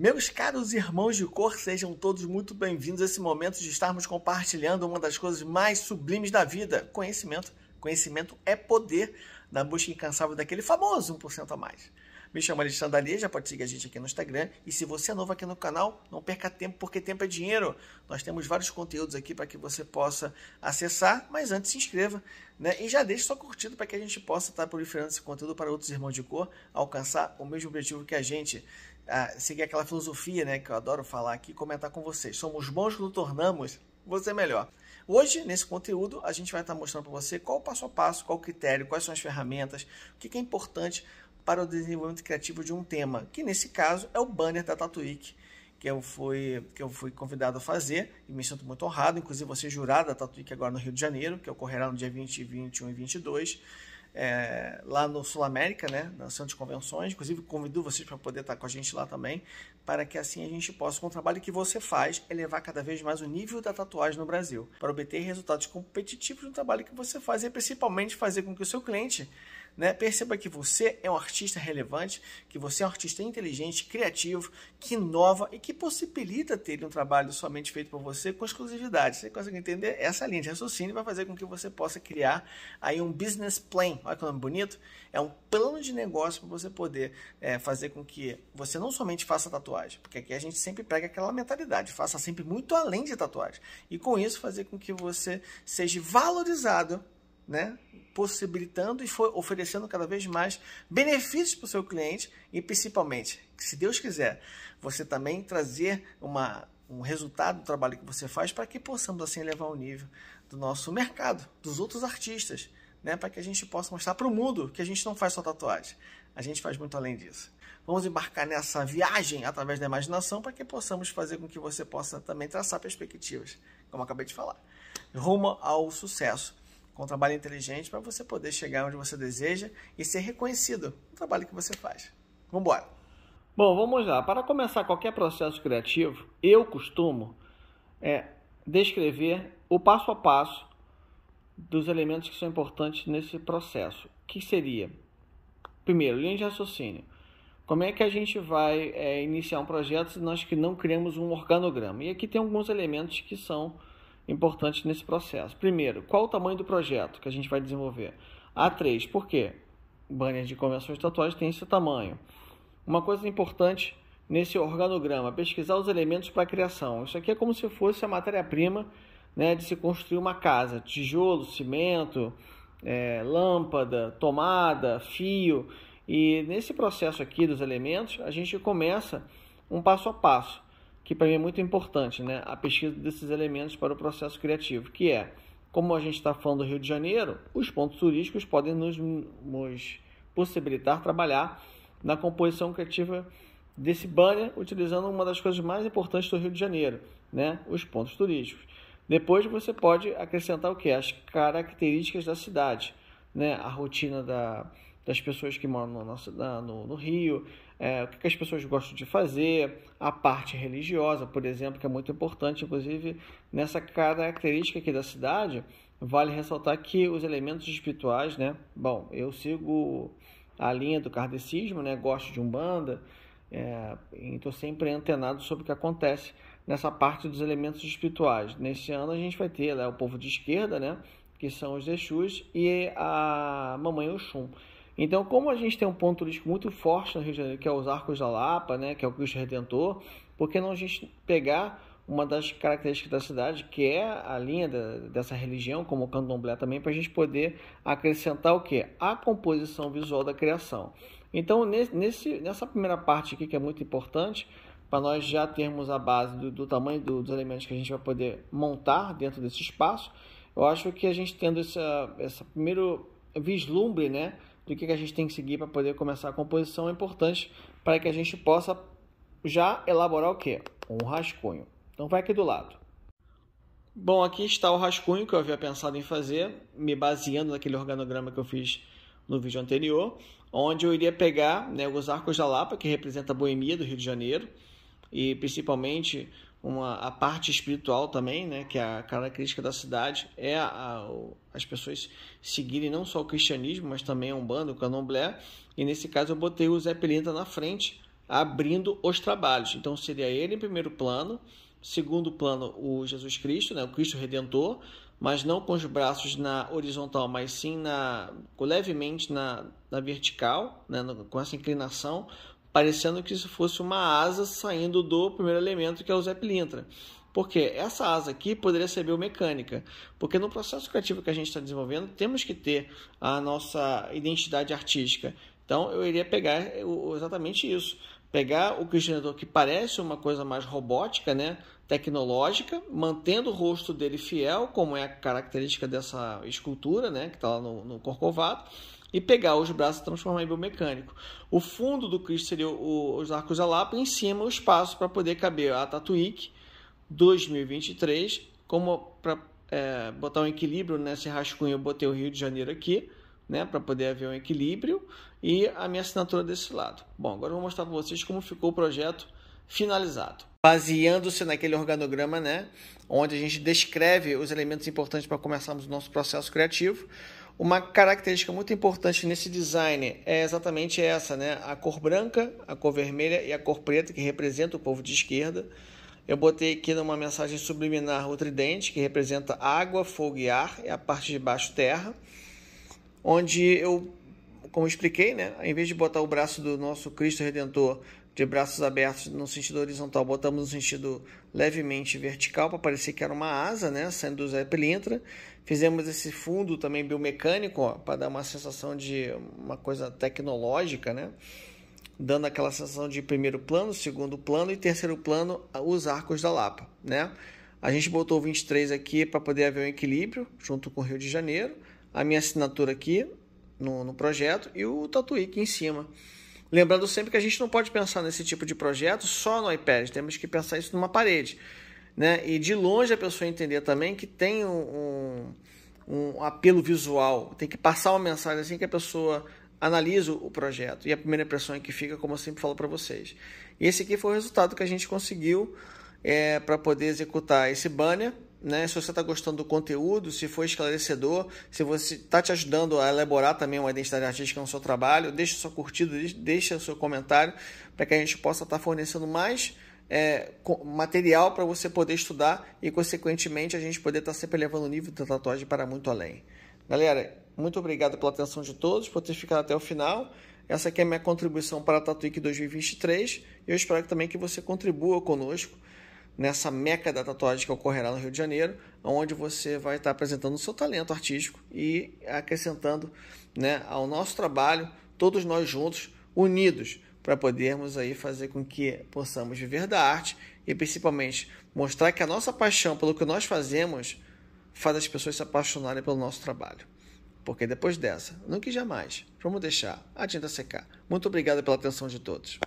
Meus caros irmãos de cor, sejam todos muito bem-vindos a esse momento de estarmos compartilhando uma das coisas mais sublimes da vida: conhecimento. Conhecimento é poder Na busca incansável daquele famoso 1% a mais. Me chamo Alexandre Alê, já pode seguir a gente aqui no Instagram. E se você é novo aqui no canal, não perca tempo, porque tempo é dinheiro. Nós temos vários conteúdos aqui para que você possa acessar, mas antes se inscreva né? e já deixe sua curtida para que a gente possa estar proliferando esse conteúdo para outros irmãos de cor alcançar o mesmo objetivo que a gente ah, seguir aquela filosofia, né, que eu adoro falar aqui, comentar com vocês. Somos bons quando tornamos você melhor. Hoje, nesse conteúdo, a gente vai estar mostrando para você qual o passo a passo, qual o critério, quais são as ferramentas, o que é importante para o desenvolvimento criativo de um tema, que nesse caso é o banner da Tatuíque, que eu fui, que eu fui convidado a fazer e me sinto muito honrado. Inclusive, você é jurada da Tatuíque agora no Rio de Janeiro, que ocorrerá no dia 20, 21 e 22 é, lá no Sul América, né, na Centro de Convenções. Inclusive, convido vocês para poder estar tá com a gente lá também, para que assim a gente possa, com o trabalho que você faz, elevar cada vez mais o nível da tatuagem no Brasil, para obter resultados competitivos no trabalho que você faz e principalmente fazer com que o seu cliente né? Perceba que você é um artista relevante, que você é um artista inteligente, criativo, que inova e que possibilita ter um trabalho somente feito por você com exclusividade. Você consegue entender essa linha de raciocínio vai fazer com que você possa criar aí um business plan. Olha que nome bonito. É um plano de negócio para você poder é, fazer com que você não somente faça tatuagem, porque aqui a gente sempre pega aquela mentalidade, faça sempre muito além de tatuagem. E com isso fazer com que você seja valorizado né, possibilitando e foi oferecendo cada vez mais benefícios para o seu cliente e principalmente, se Deus quiser, você também trazer uma, um resultado do trabalho que você faz para que possamos assim elevar o nível do nosso mercado, dos outros artistas, né, para que a gente possa mostrar para o mundo que a gente não faz só tatuagem, a gente faz muito além disso. Vamos embarcar nessa viagem através da imaginação para que possamos fazer com que você possa também traçar perspectivas, como acabei de falar, rumo ao sucesso com um trabalho inteligente para você poder chegar onde você deseja e ser reconhecido no trabalho que você faz. Vamos embora. Bom, vamos lá. Para começar qualquer processo criativo, eu costumo é, descrever o passo a passo dos elementos que são importantes nesse processo. Que seria, primeiro, linha de raciocínio. Como é que a gente vai é, iniciar um projeto se nós que não criamos um organograma? E aqui tem alguns elementos que são importantes nesse processo. Primeiro, qual o tamanho do projeto que a gente vai desenvolver? A3, por quê? Banner de convenções de tem esse tamanho. Uma coisa importante nesse organograma, pesquisar os elementos para a criação. Isso aqui é como se fosse a matéria-prima né, de se construir uma casa: tijolo, cimento, é, lâmpada, tomada, fio. E nesse processo aqui dos elementos, a gente começa um passo a passo que para mim é muito importante, né? A pesquisa desses elementos para o processo criativo, que é, como a gente está falando do Rio de Janeiro, os pontos turísticos podem nos, nos possibilitar trabalhar na composição criativa desse banner, utilizando uma das coisas mais importantes do Rio de Janeiro, né? Os pontos turísticos. Depois você pode acrescentar o que? As características da cidade, né? A rotina da, das pessoas que moram no, nosso, no, no Rio, é, o que, as pessoas gostam de fazer, a parte religiosa, por exemplo, que é muito importante, inclusive nessa característica aqui da cidade, vale ressaltar que os elementos espirituais, né? Bom, eu sigo a linha do kardecismo, né? Gosto de umbanda, é, estou sempre antenado sobre o que acontece nessa parte dos elementos espirituais. Nesse ano a gente vai ter né, o povo de esquerda, né? Que são os Exus e a Mamãe Oxum. Então, como a gente tem um ponto turístico muito forte no Rio de Janeiro, que é os Arcos da Lapa, né, que é o Cristo Redentor, por que não a gente pegar uma das características da cidade, que é a linha da, dessa religião, como o candomblé também, para a gente poder acrescentar o que? A composição visual da criação. Então, nesse, nessa primeira parte aqui, que é muito importante, para nós já termos a base do, do tamanho do, dos elementos que a gente vai poder montar dentro desse espaço, eu acho que a gente tendo esse essa primeiro vislumbre né, do que, que a gente tem que seguir para poder começar a composição é importante para que a gente possa já elaborar o que? Um rascunho. Então vai aqui do lado. Bom, aqui está o rascunho que eu havia pensado em fazer, me baseando naquele organograma que eu fiz no vídeo anterior, onde eu iria pegar né, os arcos da Lapa, que representa a Boemia do Rio de Janeiro, e principalmente uma, a parte espiritual também, né, que é a característica da cidade, é a, a, as pessoas seguirem não só o cristianismo, mas também a Umbanda, o Candomblé. E nesse caso eu botei o Zé Pelinta na frente, abrindo os trabalhos. Então seria ele em primeiro plano, segundo plano o Jesus Cristo, né, o Cristo Redentor, mas não com os braços na horizontal, mas sim na levemente na, na vertical, né, com essa inclinação parecendo que isso fosse uma asa saindo do primeiro elemento que é o Zé Pilintra. Porque essa asa aqui poderia ser biomecânica. Porque no processo criativo que a gente está desenvolvendo, temos que ter a nossa identidade artística. Então eu iria pegar exatamente isso. Pegar o cristianador que parece uma coisa mais robótica, né? tecnológica, mantendo o rosto dele fiel, como é a característica dessa escultura né? que está lá no, no Corcovado e pegar os braços e transformar em biomecânico. O fundo do Cristo seria o, os arcos da em cima o espaço para poder caber a Tatuíque 2023, como para é, botar um equilíbrio nesse né? rascunho, eu botei o Rio de Janeiro aqui, né, para poder haver um equilíbrio e a minha assinatura desse lado. Bom, agora eu vou mostrar para vocês como ficou o projeto finalizado. Baseando-se naquele organograma, né, onde a gente descreve os elementos importantes para começarmos o nosso processo criativo, uma característica muito importante nesse design é exatamente essa, né? A cor branca, a cor vermelha e a cor preta, que representa o povo de esquerda. Eu botei aqui numa mensagem subliminar o tridente, que representa água, fogo e ar, e é a parte de baixo terra, onde eu, como expliquei, né? Em vez de botar o braço do nosso Cristo Redentor de braços abertos no sentido horizontal, botamos no sentido levemente vertical para parecer que era uma asa, né, saindo do Zé Pelintra. Fizemos esse fundo também biomecânico para dar uma sensação de uma coisa tecnológica, né, dando aquela sensação de primeiro plano, segundo plano e terceiro plano os arcos da Lapa, né. A gente botou 23 aqui para poder haver um equilíbrio junto com o Rio de Janeiro, a minha assinatura aqui no, no projeto e o tatuí aqui em cima. Lembrando sempre que a gente não pode pensar nesse tipo de projeto só no iPad, temos que pensar isso numa parede. Né? E de longe a pessoa entender também que tem um, um, um apelo visual, tem que passar uma mensagem assim que a pessoa analisa o projeto. E a primeira impressão é que fica, como eu sempre falo para vocês. E esse aqui foi o resultado que a gente conseguiu é, para poder executar esse banner né? Se você está gostando do conteúdo, se foi esclarecedor, se você está te ajudando a elaborar também uma identidade artística no seu trabalho, deixa o seu curtido, deixa o seu comentário para que a gente possa estar tá fornecendo mais é, material para você poder estudar e, consequentemente, a gente poder estar tá sempre levando o nível da tatuagem para muito além. Galera, muito obrigado pela atenção de todos, por ter ficado até o final. Essa aqui é a minha contribuição para a Tatuíque 2023 eu espero também que você contribua conosco nessa meca da tatuagem que ocorrerá no Rio de Janeiro, onde você vai estar apresentando o seu talento artístico e acrescentando né, ao nosso trabalho, todos nós juntos, unidos, para podermos aí fazer com que possamos viver da arte e principalmente mostrar que a nossa paixão pelo que nós fazemos faz as pessoas se apaixonarem pelo nosso trabalho. Porque depois dessa, nunca e jamais, vamos deixar a tinta secar. Muito obrigado pela atenção de todos.